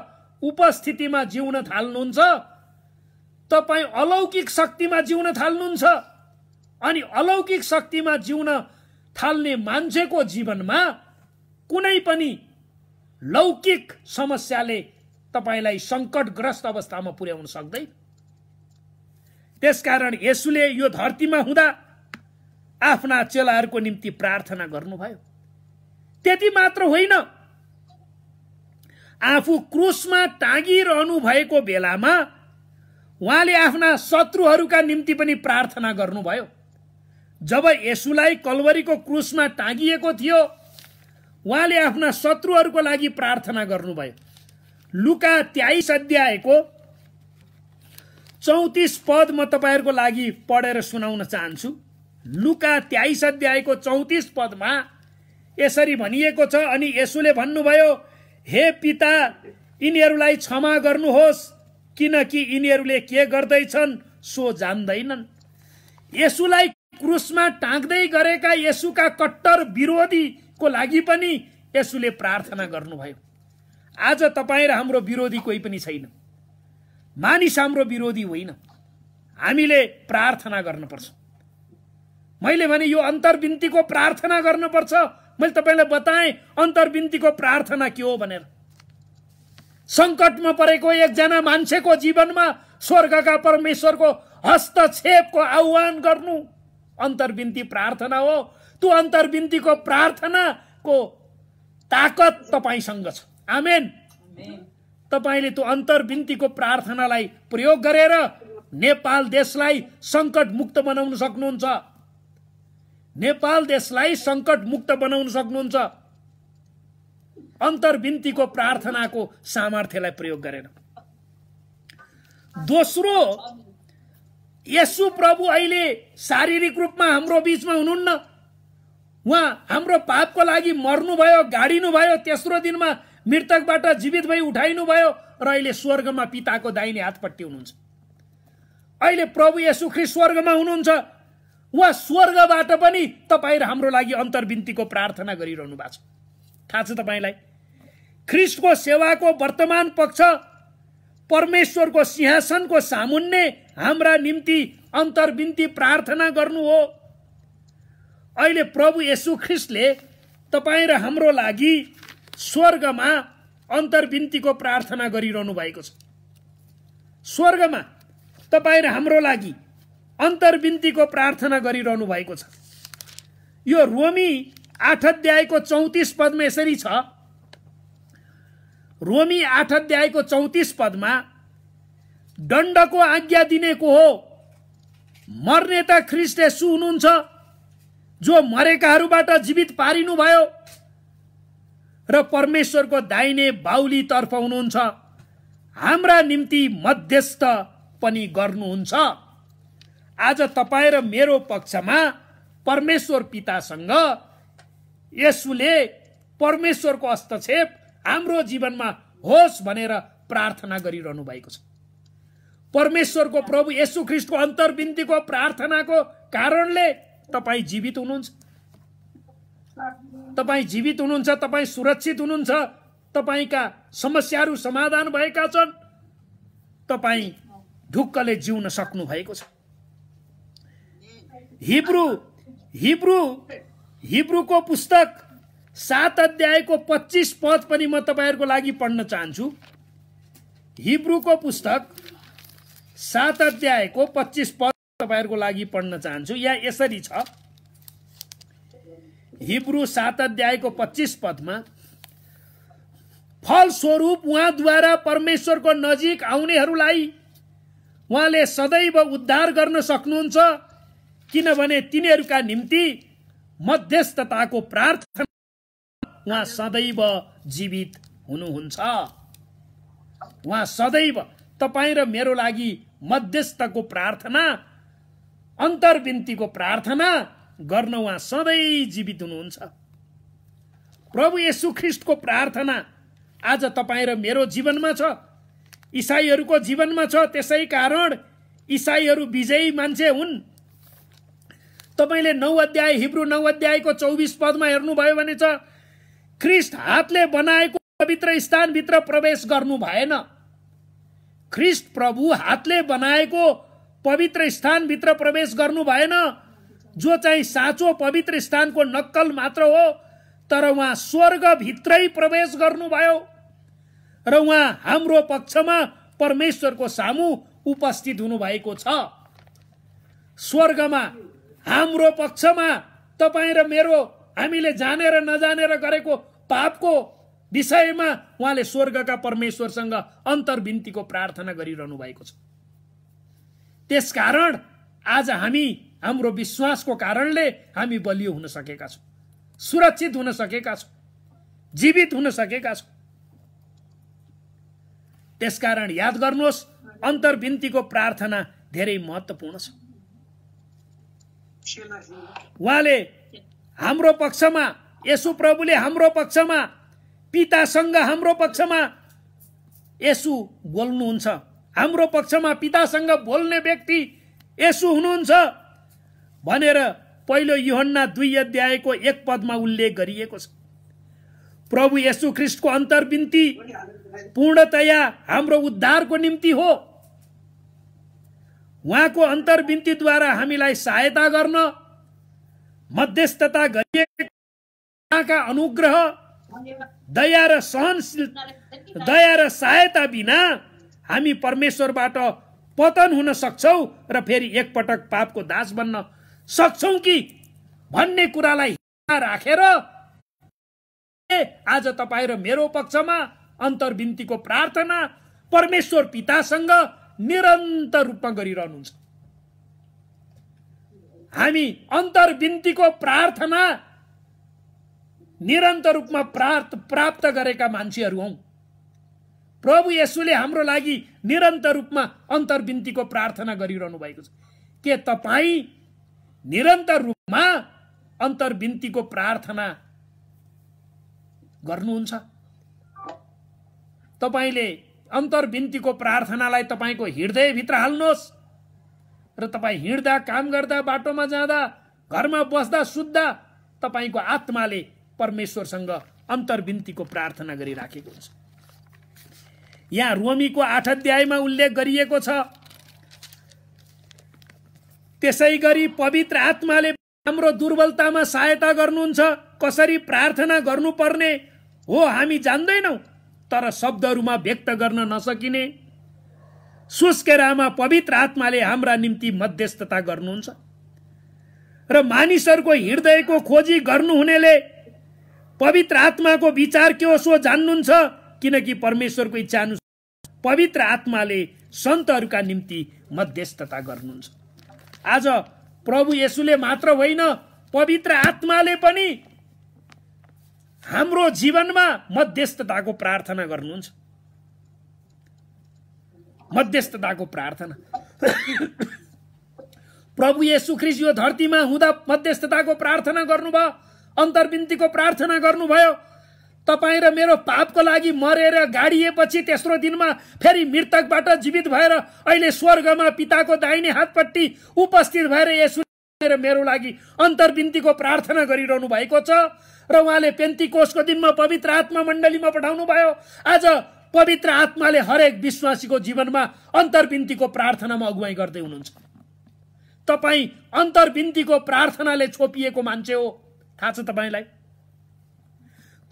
उपस्थितिमा जिउन थाल्नुहुन्छ तपाईँ अलौकिक शक्तिमा जिउन थाल्नुहुन्छ अनि अलौकिक शक्तिमा जिउन थाल्ने मान्छेको जीवनमा कुनै पनि लौकिक समस्याले तपाईँलाई सङ्कटग्रस्त अवस्थामा पुर्याउन सक्दैन त्यसकारण यसुले यो धरतीमा हुँदा आफ्ना चेलाहरूको निम्ति प्रार्थना गर्नुभयो त्यति मात्र होइन आफू क्रुसमा टाँगिरहनु भएको बेलामा उहाँले आफ्ना शत्रुहरूका निम्ति पनि प्रार्थना गर्नुभयो जब यसुलाई कलवरीको क्रुसमा टाँगिएको थियो उहाँले आफ्ना शत्रुहरूको लागि प्रार्थना गर्नुभयो लुका त्याइस अध्यायको चौतिस पद म तपाईँहरूको लागि पढेर सुनाउन चाहन्छु लुका त्याइस अध्यायको चौतिस पदमा यसरी भनिएको छ अनि यसुले भन्नुभयो हे पिता यिनीहरूलाई क्षमा गर्नुहोस् किनकि यिनीहरूले के गर्दैछन् सो जान्दैनन् यसुलाई क्रुसमा टाँग्दै गरेका यसुका कट्टर विरोधी को लागि पनि यसुले प्रार्थना गर्नुभयो आज तपाईँ र हाम्रो विरोधी कोही पनि छैन मानिस हाम्रो विरोधी होइन हामीले प्रार्थना गर्नुपर्छ मैले भने यो अन्तर्विन्तीको प्रार्थना गर्नुपर्छ मैले तपाईँलाई बताएँ अन्तर्विन्तीको प्रार्थना के हो भनेर सङ्कटमा परेको एकजना मान्छेको जीवनमा स्वर्गका परमेश्वरको हस्तक्षेपको आह्वान गर्नु अन्तर्विन्ती प्रार्थना हो त्यो अन्तर्बिन्दीको प्रार्थनाको ताकत तपाईँसँग छ आमेन तपाईँले त्यो अन्तर्बिन्तीको प्रार्थनालाई प्रयोग गरेर नेपाल देशलाई सङ्कट मुक्त बनाउन सक्नुहुन्छ नेपाल देशलाई सङ्कट मुक्त बनाउन सक्नुहुन्छ अन्तर्विन्तीको प्रार्थनाको सामर्थ्यलाई प्रयोग गरेर दोस्रो यसु प्रभु अहिले शारीरिक रूपमा हाम्रो बिचमा हुनुहुन्न उहाँ हाम्रो पापको लागि मर्नुभयो गाडिनुभयो तेस्रो दिनमा मृतकबाट जीवित भई उठाइनुभयो र अहिले स्वर्गमा पिताको दाहिने हातपट्टि हुनुहुन्छ अहिले प्रभु यसुख्री स्वर्गमा हुनुहुन्छ उहाँ स्वर्गबाट पनि तपाईँ र हाम्रो लागि अन्तर्विन्तीको प्रार्थना गरिरहनु भएको छ थाहा छ तपाईँलाई ख्रिस्टको सेवाको वर्तमान पक्ष परमेश्वरको सिंहासनको सामुन्ने हाम्रा निम्ति अन्तर्विन्ती प्रार्थना गर्नु हो अहिले प्रभु यसु ख्रिस्टले तपाईँ र हाम्रो लागि स्वर्गमा अन्तर्विन्तीको प्रार्थना गरिरहनु भएको छ स्वर्गमा तपाईँ र हाम्रो लागि अन्तर्विन्तीको प्रार्थना गरिरहनु भएको छ यो रोमी आठ अध्यायको चौतिस पदमा यसरी छ रोमी आठ अध्यायको चौतिस पदमा दण्डको आज्ञा दिनेको हो मर्ने त ख्रिस्ट यसु हुनुहुन्छ जो मरेकाहरूबाट जीवित पारिनु भयो र परमेश्वरको दाहिने तर्फ हुनुहुन्छ हाम्रा निम्ति मध्यस्थ पनि गर्नुहुन्छ आज तपाईँ र मेरो पक्षमा परमेश्वर पितासँग यसुले परमेश्वरको हस्तक्षेप हाम्रो जीवनमा होस् भनेर प्रार्थना गरिरहनु भएको छ परमेश्वरको प्रभु यशु ख्रिस्टको अन्तर्विन्दीको प्रार्थनाको कारणले तपाईँ जीवित हुनुहुन्छ तपाईँ जीवित हुनुहुन्छ तपाईँ सुरक्षित हुनुहुन्छ तपाईँका समस्याहरू समाधान भएका छन् तपाईँ ढुक्कले जिउन सक्नु भएको छ हिब्रु हिब्रु हिब्रुको पुस्तक सात अध्यायको पच्चिस पद पनि म तपाईँहरूको लागि पढ्न चाहन्छु हिब्रुको पुस्तक सात अध्यायको पच्चिस पद तपाईँहरूको लागि पढ्न चाहन्छु या यसरी छ हिब्रु सात अध्यायको पच्चिस पदमा फलस्वरूप उहाँद्वारा परमेश्वरको नजिक आउनेहरूलाई उहाँले सदैव उद्धार गर्न सक्नुहुन्छ किनभने तिनीहरूका निम्ति मध्यस्थताको प्रार्थना उहाँ सदैव जीवित हुनुहुन्छ उहाँ सदैव तपाईँ र मेरो लागि मध्यस्थको प्रार्थना अन्तर्विन्तीको प्रार्थना गर्न उहाँ सधैँ जीवित हुनुहुन्छ प्रभु यशु ख्रिस्टको प्रार्थना आज तपाईँ र मेरो जीवनमा छ इसाईहरूको जीवनमा छ त्यसै कारण इसाईहरू विजयी मान्छे हुन् तपाईँले नौ अध्याय हिब्रू नौ अध्यायको चौबिस पदमा हेर्नुभयो भने छ ख्रिस्ट हातले बनाएको पवित्र स्थानभित्र प्रवेश गर्नु भएन ख्रिस्ट प्रभु हातले बनाएको पवित्र स्थानभित्र प्रवेश गर्नु भएन जो चाहिँ साँचो पवित्र स्थानको नक्कल मात्र हो तर उहाँ स्वर्गभित्रै प्रवेश गर्नुभयो र उहाँ हाम्रो पक्षमा परमेश्वरको सामु उपस्थित हुनुभएको छ स्वर्गमा हाम्रो पक्षमा तपाईँ र मेरो हामीले जानेर नजानेर गरेको पापको विषयमा उहाँले स्वर्गका परमेश्वरसँग अन्तर्विन्तीको प्रार्थना गरिरहनु भएको छ त्यसकारण आज हामी हाम्रो विश्वासको कारणले हामी बलियो हुन सकेका छौँ सुरक्षित हुन सकेका छौँ जीवित हुन सकेका छौँ त्यसकारण याद गर्नुहोस् अन्तर्विन्तीको प्रार्थना धेरै महत्त्वपूर्ण छ उहाँले हाम्रो पक्षमा यसु प्रभुले हाम्रो पक्षमा पितासँग हाम्रो पक्षमा यसु बोल्नुहुन्छ हाम्रो पक्षमा पितासँग बोल्ने व्यक्ति यसु हुनुहुन्छ भनेर पहिलो युहन्ना दुई अध्यायको एक पदमा उल्लेख गरिएको छ प्रभु यसु ख्रिस्टको अन्तर्विन्ती पूर्णतया हाम्रो उद्धारको निम्ति हो उहाँको अन्तर्विन्तीद्वारा हामीलाई सहायता गर्न मध्यस्थता गरिएका अनुग्रह दया र सहनशील दया र सहायता बिना हामी परमेश्वरबाट पतन हुन सक्छौ र फेरि एकपटक पापको दास बन्न सक्छौ कि भन्ने कुरालाई राखेर आज तपाईँ र मेरो पक्षमा अन्तर्विन्तीको प्रार्थना परमेश्वर पितासँग निरन्तर रूपमा गरिरहनुहुन्छ हामी अन्तर्विन्तीको प्रार्थना निरन्तर रूपमा प्राप्त गरेका मान्छेहरू हौ प्रभु यसुले हाम्रो लागि निरन्तर रूपमा अन्तर्विन्तीको प्रार्थना गरिरहनु भएको छ के तपाईँ निरन्तर रूपमा अन्तर्विन्तीको प्रार्थना गर्नुहुन्छ तपाईँले अन्तर्विन्तीको प्रार्थनालाई तपाईँको हृदयभित्र हाल्नुहोस् र तपाईँ हिँड्दा काम गर्दा बाटोमा जाँदा घरमा बस्दा सुत्दा तपाईँको आत्माले परमेश्वरसँग अन्तर्विन्तीको प्रार्थना गरिराखेको हुन्छ यहाँ रोमीको आठ अध्यायमा उल्लेख गरिएको छ त्यसै गरी पवित्र आत्माले हाम्रो दुर्बलतामा सहायता गर्नुहुन्छ कसरी प्रार्थना गर्नुपर्ने हो हामी जान्दैनौँ तर शब्दहरूमा व्यक्त गर्न नसकिने सुस्केरामा पवित्र आत्माले हाम्रा निम्ति मध्यस्थता गर्नुहुन्छ र मानिसहरूको हृदयको खोजी गर्नुहुनेले पवित्र आत्माको विचार के हो सो जान्नुहुन्छ किनकि परमेश्वरको इच्छा अनुसार पवित्र आत्माले सन्तहरूका निम्ति मध्यस्थता गर्नुहुन्छ आज प्रभु यसुले मात्र होइन पवित्र आत्माले पनि हाम्रो जीवनमा मध्यस्थताको प्रार्थना गर्नुहुन्छ मध्यस्थताको प्रार्थना प्रभु येसु ख्रिस यो धरतीमा हुँदा मध्यस्थताको प्रार्थना गर्नुभयो अन्तर्विन्तीको प्रार्थना गर्नुभयो तपाईँ र मेरो पापको लागि मरेर गाडिएपछि तेस्रो दिनमा फेरि मृतकबाट जीवित भएर अहिले स्वर्गमा पिताको दाहिने हातपट्टि उपस्थित भएर यसो मेरो लागि अन्तर्विन्तीको प्रार्थना गरिरहनु भएको छ र उहाँले कोषको दिनमा पवित्र आत्मा मण्डलीमा पठाउनु भयो आज पवित्र आत्माले हरेक विश्वासीको जीवनमा अन्तर्विन्तीको प्रार्थनामा अगुवाई गर्दै हुनुहुन्छ तपाईँ अन्तर्विन्तीको प्रार्थनाले छोपिएको मान्छे हो थाहा छ तपाईँलाई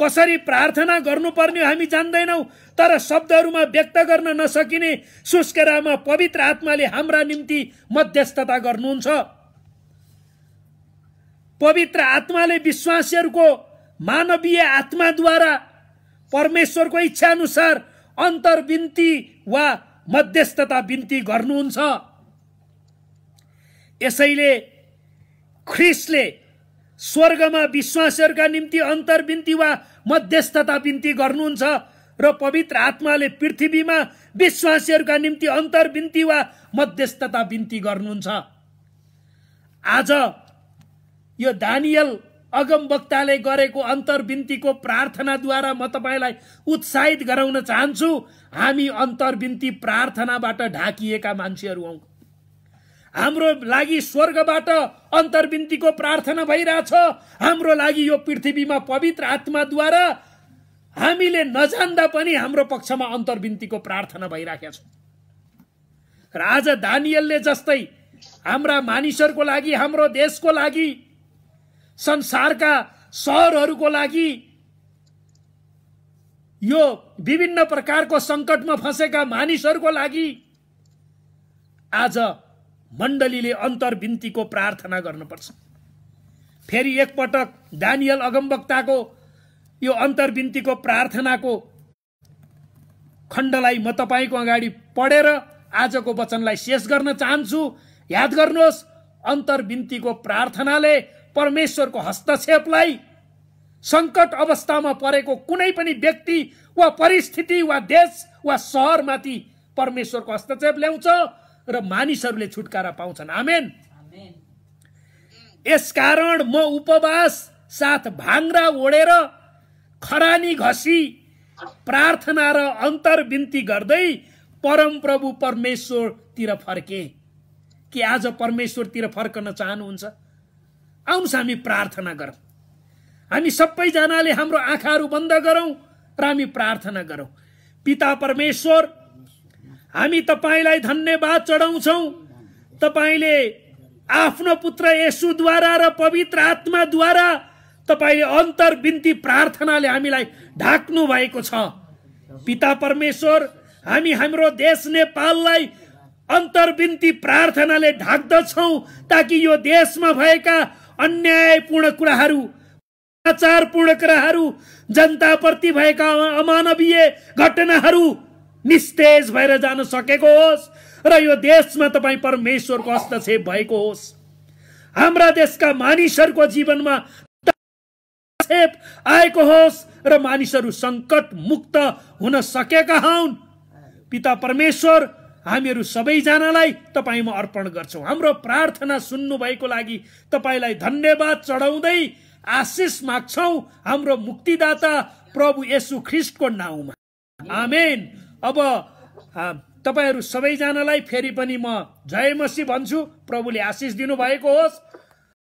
कसरी प्रार्थना गर्नुपर्ने हामी जान्दैनौँ तर शब्दहरूमा व्यक्त गर्न नसकिने सुस्केरामा पवित्र आत्माले हाम्रा निम्ति मध्यस्थता गर्नुहुन्छ पवित्र आत्माले विश्वासीहरूको मानवीय आत्माद्वारा परमेश्वरको इच्छा अनुसार अन्तर्विन्ती वा मध्यस्थता बिन्ती गर्नुहुन्छ यसैले ख्रिसले स्वर्गमा विश्वासहरूका निम्ति अन्तर्विन्ती वा मध्यस्थता बिन्ती गर्नुहुन्छ र पवित्र आत्माले पृथ्वीमा विश्वासीहरूका निम्ति अन्तर्विन्ती वा मध्यस्थता बिन्ती गर्नुहुन्छ आज यो दानियल अगम वक्ताले गरेको अन्तर्विन्तीको प्रार्थनाद्वारा म तपाईँलाई उत्साहित गराउन चाहन्छु हामी अन्तर्विन्ती प्रार्थनाबाट ढाकिएका मान्छेहरू हौ हाम्रो लागि स्वर्गबाट अन्तर्विन्तीको प्रार्थना भइरहेछ हाम्रो लागि यो पृथ्वीमा पवित्र आत्माद्वारा हामीले नजान्दा पनि हाम्रो पक्षमा अन्तर्विन्तीको प्रार्थना भइराखेका छौँ र आज दानियलले जस्तै हाम्रा मानिसहरूको लागि हाम्रो देशको लागि संसारका सहरहरूको लागि यो विभिन्न प्रकारको सङ्कटमा फँसेका मानिसहरूको लागि आज मण्डलीले अन्तर्विन्तीको प्रार्थना गर्नुपर्छ फेरि एकपटक दानियल अगमवक्ताको यो अन्तर्विन्तीको प्रार्थनाको खण्डलाई म तपाईँको अगाडि पढेर आजको वचनलाई शेष गर्न चाहन्छु याद गर्नुहोस् अन्तर्विन्तीको प्रार्थनाले परमेश्वरको हस्तक्षेपलाई सङ्कट अवस्थामा परेको कुनै पनि व्यक्ति वा परिस्थिति वा देश वा सहरमाथि परमेश्वरको हस्तक्षेप ल्याउँछ र मानिसहरूले छुटकारा पाउँछन् आमेन यसकारण म उपवास साथ भाङ्रा ओढेर खरानी घसी प्रार्थना र अन्तर विन्ती गर्दै परमप्रभु परमेश्वरतिर फर्के कि आज परमेश्वरतिर फर्कन चाहनुहुन्छ आउनुहोस् हामी प्रार्थना गरौँ हामी सबैजनाले हाम्रो आँखाहरू बन्द गरौँ र हामी प्रार्थना गरौँ पिता परमेश्वर हामी तपाईँलाई धन्यवाद चढाउँछौँ तपाईँले आफ्नो पुत्र यसुद्वारा र पवित्र आत्माद्वारा तपाईँले अन्तर प्रार्थनाले हामीलाई ढाक्नु भएको छ पिता परमेश्वर हामी हाम्रो देश नेपाललाई अन्तर्विन्ती प्रार्थनाले ढाक्दछौँ ताकि यो देशमा भएका अन्यायपूर्ण कुराहरू अत्याचारपूर्ण कुराहरू जनताप्रति भएका अमानवीय घटनाहरू निस्तेज भएर जान सकेको होस् र यो देशमा तपाईँ परमेश्वरको हस्तक्षेप भएको होस् हाम्रा देशका मानिसहरूको जीवनमा आएको होस् र मानिसहरू सङ्कट मुक्त हुन सकेका हौन् पिता परमेश्वर हामीहरू सबैजनालाई तपाईँमा अर्पण गर्छौँ हाम्रो प्रार्थना सुन्नुभएको लागि तपाईँलाई धन्यवाद चढाउँदै आशिष माग्छौँ हाम्रो मुक्तिदाता प्रभु येसु ख्रिस्टको नाउँमा आमेन अब तपाईँहरू सबैजनालाई फेरि पनि म जय मसी भन्छु प्रभुले आशिष दिनुभएको होस्